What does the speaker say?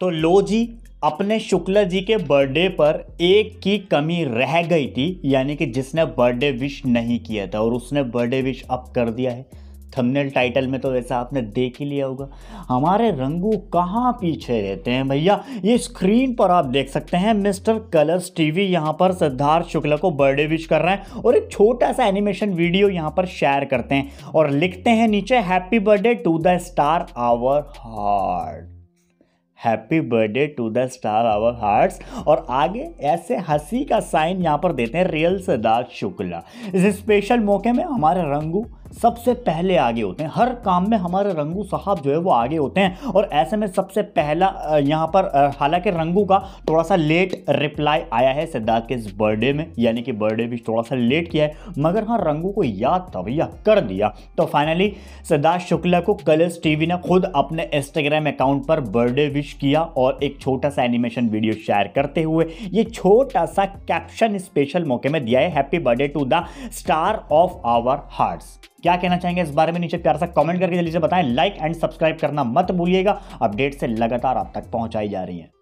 तो लो जी अपने शुक्ला जी के बर्थडे पर एक की कमी रह गई थी यानी कि जिसने बर्थडे विश नहीं किया था और उसने बर्थडे विश अब कर दिया है थंबनेल टाइटल में तो वैसा आपने देख ही लिया होगा हमारे रंगू कहाँ पीछे रहते हैं भैया ये स्क्रीन पर आप देख सकते हैं मिस्टर कलर्स टीवी यहाँ पर सिद्धार्थ शुक्ला को बर्थडे विश कर रहे हैं और एक छोटा सा एनिमेशन वीडियो यहाँ पर शेयर करते हैं और लिखते हैं नीचे happy birthday to the star our heart happy birthday to the star our hearts और आगे ऐसे हंसी का साइन यहाँ पर देते हैं रियल सिद्धार्थ शुक्ला इस स्पेशल मौके में हमारे रंगू सबसे पहले आगे होते हैं हर काम में हमारे रंगू साहब जो है वो आगे होते हैं और ऐसे में सबसे पहला यहाँ पर हालांकि रंगू का थोड़ा सा लेट रिप्लाई आया है सिद्धार्थ के इस बर्थडे में यानी कि बर्थडे भी थोड़ा सा लेट किया है मगर हाँ रंगू को याद तवैया कर दिया तो फाइनली सिद्धार्थ शुक्ला को कलर्स टीवी ने खुद अपने इंस्टाग्राम अकाउंट पर बर्थडे विश किया और एक छोटा सा एनिमेशन वीडियो शेयर करते हुए ये छोटा सा कैप्शन स्पेशल मौके में दिया है happy birthday to the star of our hearts क्या कहना चाहेंगे इस बारे में नीचे प्यार सा कमेंट करके जल्दी से बताएं लाइक एंड सब्सक्राइब करना मत भूलिएगा अपडेट से लगातार आप तक पहुंचाई जा रही है